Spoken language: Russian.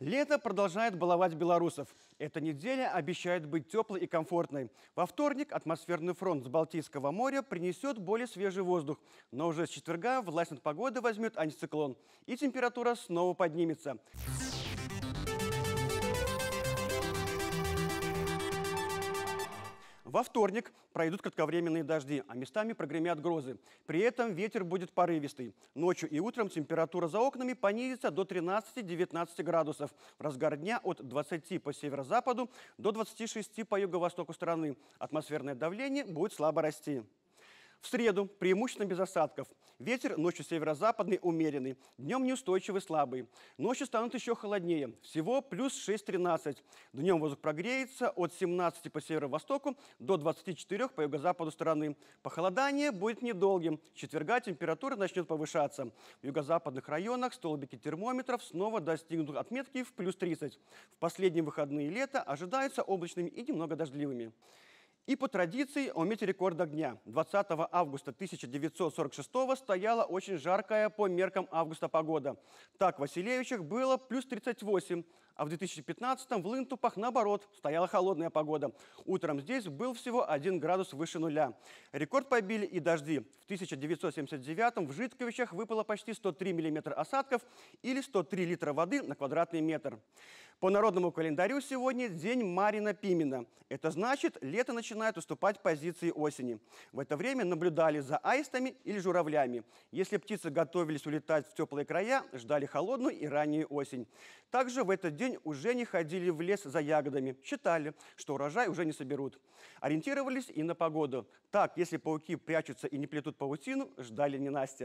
Лето продолжает баловать белорусов. Эта неделя обещает быть теплой и комфортной. Во вторник атмосферный фронт с Балтийского моря принесет более свежий воздух. Но уже с четверга власть над погодой возьмет антициклон. И температура снова поднимется. Во вторник пройдут кратковременные дожди, а местами прогремят грозы. При этом ветер будет порывистый. Ночью и утром температура за окнами понизится до 13-19 градусов. В разгар дня от 20 по северо-западу до 26 по юго-востоку страны. Атмосферное давление будет слабо расти. В среду преимущественно без осадков. Ветер ночью северо-западный умеренный, днем неустойчивый слабый. Ночью станут еще холоднее, всего плюс 6-13. Днем воздух прогреется от 17 по северо-востоку до 24 по юго-западу стороны. Похолодание будет недолгим. С четверга температура начнет повышаться. В юго-западных районах столбики термометров снова достигнут отметки в плюс 30. В последние выходные лета ожидаются облачными и немного дождливыми. И по традиции о мете рекорда дня. 20 августа 1946 стояла очень жаркая по меркам августа погода. Так, в Василевичах было плюс 38, а в 2015 в Лынтупах, наоборот, стояла холодная погода. Утром здесь был всего 1 градус выше нуля. Рекорд побили и дожди. В 1979 в Житковичах выпало почти 103 мм осадков или 103 литра воды на квадратный метр. По народному календарю сегодня день Марина Пимена. Это значит, лето начинает уступать позиции осени. В это время наблюдали за аистами или журавлями. Если птицы готовились улетать в теплые края, ждали холодную и раннюю осень. Также в этот день уже не ходили в лес за ягодами. Считали, что урожай уже не соберут. Ориентировались и на погоду. Так, если пауки прячутся и не плетут паутину, ждали ненастья.